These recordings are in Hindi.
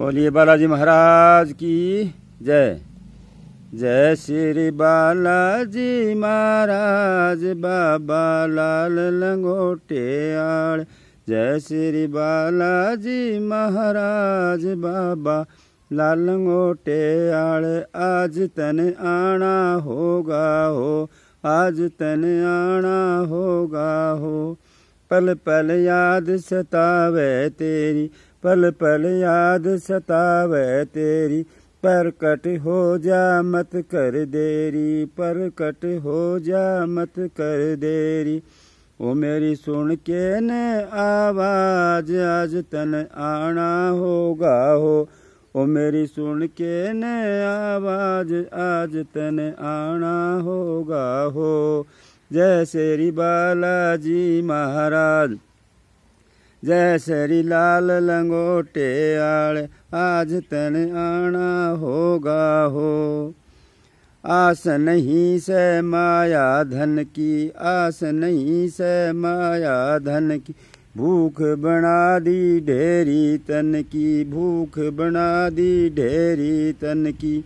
बोलिए बालाजी महाराज की जय जय श्री बालाजी महाराज बाबा लाल लंगोटे आड़ जय श्री बालाजी महाराज बाबा लाल लंगोटे आड़ आज तन आना होगा हो आज तन आना होगा हो पल पल याद सतावे तेरी पल पल याद सतावे तेरी प्रकट हो जा मत कर देरी प्रकट हो जा मत कर देरी ओ मेरी सुन के न आवाज आज तन आना होगा हो ओ मेरी सुन के न आवाज आज तन आना होगा हो जय श्री बालाजी महाराज जय श्री लाल लंगोटे आड़ आज तन आना होगा हो आस नहीं से माया धन की आस नहीं से माया धन की भूख बना दी ढेरी तन की भूख बना दी ढेरी तन की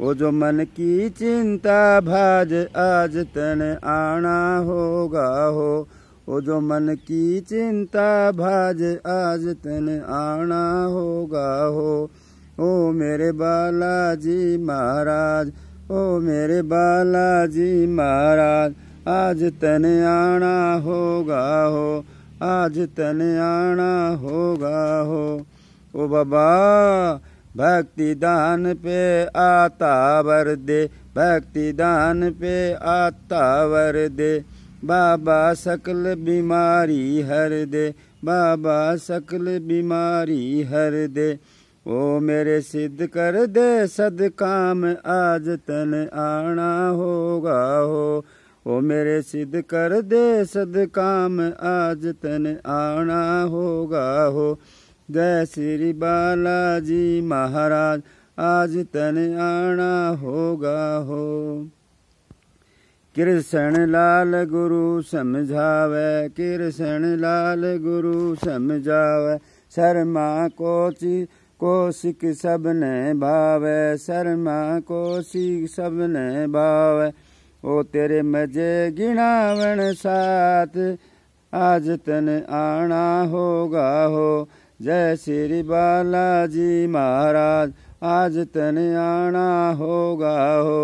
वो जो मन की चिंता भाज आज तन आना होगा हो ओ जो मन की चिंता भाज आज तन आना होगा हो ओ मेरे बालाजी महाराज ओ मेरे बालाजी महाराज आज तन आना होगा हो आज तन आना होगा हो ओ बाबा भक्ति दान पे आता वर दे भक्ति दान पे आता वर दे बाबा सकल बीमारी हर दे बाबा सकल बीमारी हर दे ओ मेरे सिद्ध कर दे सद काम आज तन आना होगा हो ओ मेरे सिद्ध कर दे सद काम आज तन आना होगा हो जय श्री बालाजी महाराज आज तन आना होगा हो कृष्ण लाल गुरु समझावे कृष्ण लाल गुरु समझावे शर्मा कोची कोशिक सबने भावे शर्मा कोशिक सबने भावे ओ तेरे मजे गिनावन साथ आज तन आना होगा हो जय श्री बालाजी महाराज आज तन आना होगा हो